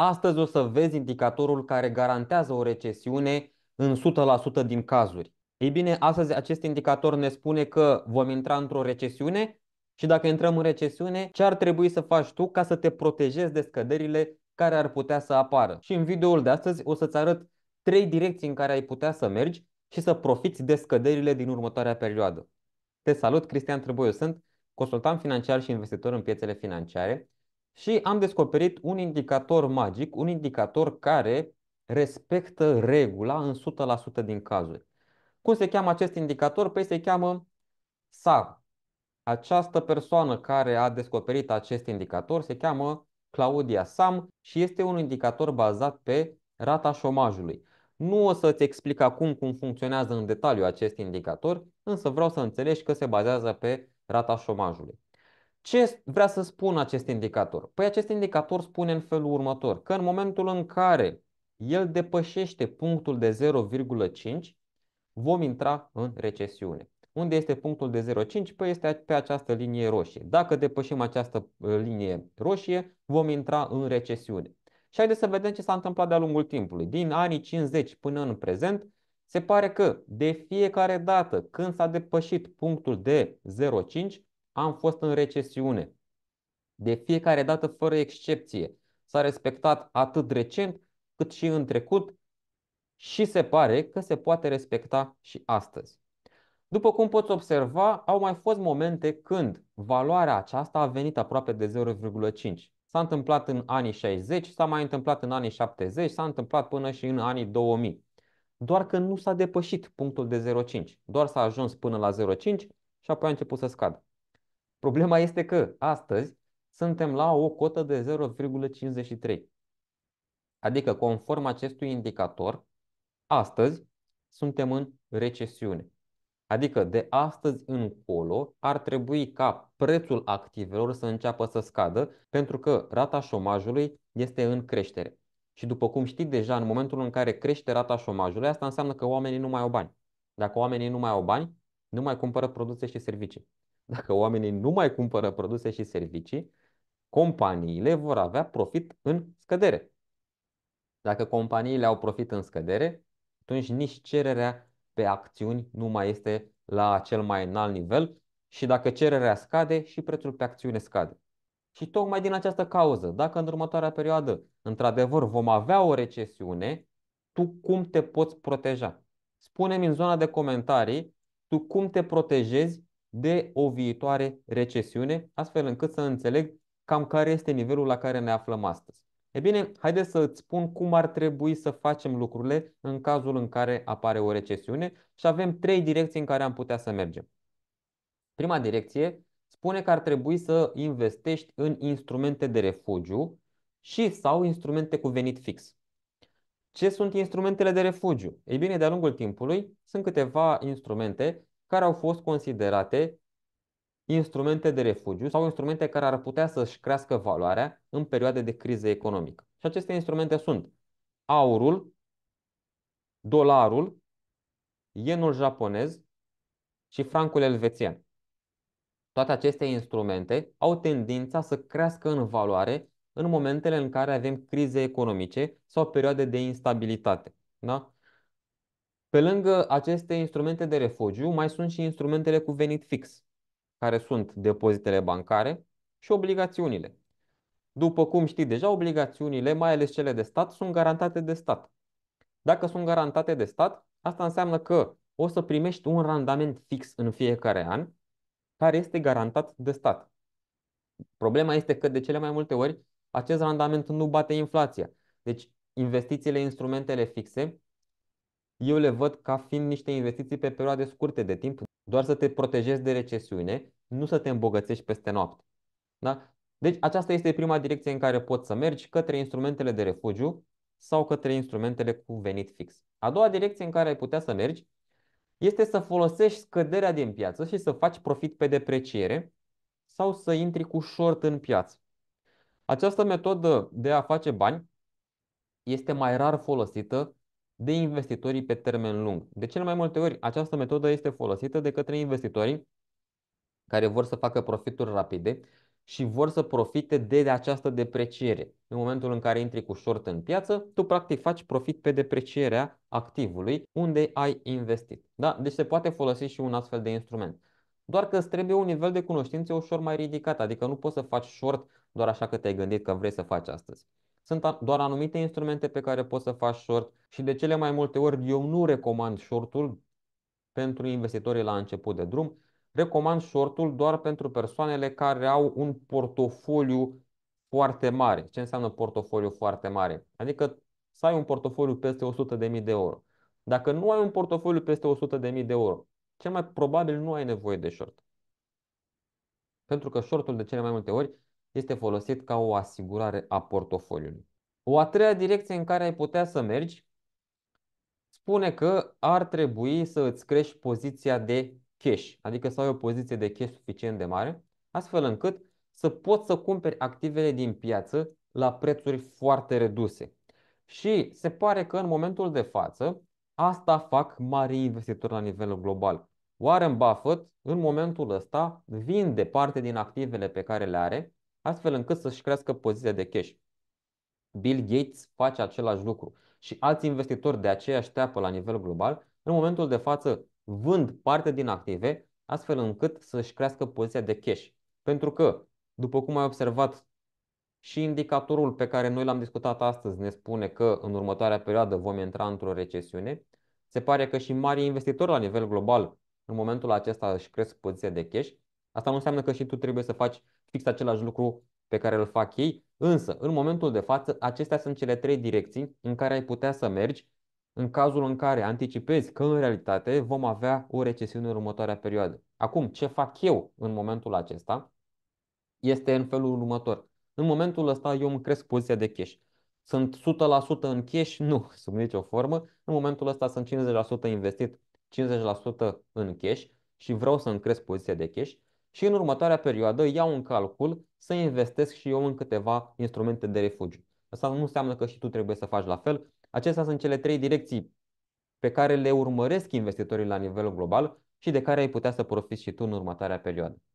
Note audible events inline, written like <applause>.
Astăzi o să vezi indicatorul care garantează o recesiune în 100% din cazuri. Ei bine, astăzi acest indicator ne spune că vom intra într-o recesiune și dacă intrăm în recesiune, ce ar trebui să faci tu ca să te protejezi de scăderile care ar putea să apară. Și în videoul de astăzi o să-ți arăt trei direcții în care ai putea să mergi și să profiți de scăderile din următoarea perioadă. Te salut, Cristian Trăboiu sunt, consultant financiar și investitor în piețele financiare și am descoperit un indicator magic, un indicator care respectă regula în 100% din cazuri. Cum se cheamă acest indicator? Păi se cheamă SAR. Această persoană care a descoperit acest indicator se cheamă Claudia Sam și este un indicator bazat pe rata șomajului. Nu o să-ți explic acum cum funcționează în detaliu acest indicator, însă vreau să înțelegi că se bazează pe rata șomajului. Ce vrea să spună acest indicator? Păi acest indicator spune în felul următor, că în momentul în care el depășește punctul de 0,5, vom intra în recesiune. Unde este punctul de 0,5? Păi este pe această linie roșie. Dacă depășim această uh, linie roșie, vom intra în recesiune. Și haideți să vedem ce s-a întâmplat de-a lungul timpului. Din anii 50 până în prezent, se pare că de fiecare dată când s-a depășit punctul de 0,5, am fost în recesiune. De fiecare dată, fără excepție, s-a respectat atât recent cât și în trecut și se pare că se poate respecta și astăzi. După cum poți observa, au mai fost momente când valoarea aceasta a venit aproape de 0,5. S-a întâmplat în anii 60, s-a mai întâmplat în anii 70, s-a întâmplat până și în anii 2000. Doar că nu s-a depășit punctul de 0,5, doar s-a ajuns până la 0,5 și apoi a început să scadă. Problema este că astăzi suntem la o cotă de 0,53. Adică, conform acestui indicator, astăzi suntem în recesiune. Adică de astăzi încolo ar trebui ca prețul activelor să înceapă să scadă pentru că rata șomajului este în creștere. Și după cum știți deja, în momentul în care crește rata șomajului, asta înseamnă că oamenii nu mai au bani. Dacă oamenii nu mai au bani, nu mai cumpără produse și servicii. Dacă oamenii nu mai cumpără produse și servicii, companiile vor avea profit în scădere. Dacă companiile au profit în scădere, atunci nici cererea pe acțiuni nu mai este la cel mai înalt nivel și dacă cererea scade, și prețul pe acțiune scade. Și tocmai din această cauză, dacă în următoarea perioadă, într-adevăr, vom avea o recesiune, tu cum te poți proteja? Spune-mi în zona de comentarii, tu cum te protejezi de o viitoare recesiune, astfel încât să înțeleg cam care este nivelul la care ne aflăm astăzi. E bine, haideți să îți spun cum ar trebui să facem lucrurile în cazul în care apare o recesiune și avem trei direcții în care am putea să mergem. Prima direcție spune că ar trebui să investești în instrumente de refugiu și sau instrumente cu venit fix. Ce sunt instrumentele de refugiu? Ei bine, de-a lungul timpului sunt câteva instrumente care au fost considerate instrumente de refugiu sau instrumente care ar putea să-și crească valoarea în perioade de criză economică. Și aceste instrumente sunt aurul, dolarul, yenul japonez și francul elvețian. Toate aceste instrumente au tendința să crească în valoare în momentele în care avem crize economice sau perioade de instabilitate. Da? Pe lângă aceste instrumente de refugiu, mai sunt și instrumentele cu venit fix, care sunt depozitele bancare și obligațiunile. După cum știi deja, obligațiunile, mai ales cele de stat, sunt garantate de stat. Dacă sunt garantate de stat, asta înseamnă că o să primești un randament fix în fiecare an, care este garantat de stat. Problema este că de cele mai multe ori acest randament nu bate inflația. Deci investițiile instrumentele fixe eu le văd ca fiind niște investiții pe perioade scurte de timp, doar să te protejezi de recesiune, nu să te îmbogățești peste noapte. Da? Deci aceasta este prima direcție în care poți să mergi, către instrumentele de refugiu sau către instrumentele cu venit fix. A doua direcție în care ai putea să mergi este să folosești scăderea din piață și să faci profit pe depreciere sau să intri cu short în piață. Această metodă de a face bani este mai rar folosită de investitorii pe termen lung. De cele mai multe ori, această metodă este folosită de către investitorii care vor să facă profituri rapide și vor să profite de această depreciere. În momentul în care intri cu short în piață, tu practic faci profit pe deprecierea activului unde ai investit. Da? Deci se poate folosi și un astfel de instrument. Doar că îți trebuie un nivel de cunoștințe ușor mai ridicat, adică nu poți să faci short doar așa că te-ai gândit că vrei să faci astăzi. Sunt doar anumite instrumente pe care poți să faci short și de cele mai multe ori eu nu recomand shortul pentru investitorii la început de drum. Recomand shortul doar pentru persoanele care au un portofoliu foarte mare. Ce înseamnă portofoliu foarte mare? Adică să ai un portofoliu peste 100.000 de euro. Dacă nu ai un portofoliu peste 100.000 de euro, cel mai probabil nu ai nevoie de short. Pentru că shortul de cele mai multe ori este folosit ca o asigurare a portofoliului. O a treia direcție în care ai putea să mergi spune că ar trebui să îți crești poziția de cash, adică să ai o poziție de cash suficient de mare, astfel încât să poți să cumperi activele din piață la prețuri foarte reduse. Și se pare că în momentul de față asta fac mari investitori la nivel global. Warren Buffett în momentul ăsta vinde parte din activele pe care le are astfel încât să-și crească poziția de cash. Bill Gates face același lucru și alți investitori de aceeași teapă la nivel global, în momentul de față vând parte din active, astfel încât să-și crească poziția de cash. Pentru că, după cum ai observat, și indicatorul pe care noi l-am discutat astăzi ne spune că în următoarea perioadă vom intra într-o recesiune. Se pare că și mari investitori la nivel global în momentul acesta își cresc poziția de cash. Asta nu înseamnă că și tu trebuie să faci fix același lucru pe care îl fac ei, însă în momentul de față acestea sunt cele trei direcții în care ai putea să mergi în cazul în care anticipezi că în realitate vom avea o recesiune în următoarea perioadă. Acum, ce fac eu în momentul acesta este în felul următor. În momentul ăsta eu îmi cresc poziția de cash. Sunt 100% în cash? Nu, <laughs> sub nicio formă. În momentul ăsta sunt 50% investit, 50% în cash și vreau să îmi cresc poziția de cash și în următoarea perioadă iau un calcul să investesc și eu în câteva instrumente de refugiu. Asta nu înseamnă că și tu trebuie să faci la fel. Acestea sunt cele trei direcții pe care le urmăresc investitorii la nivel global și de care ai putea să profiți și tu în următoarea perioadă.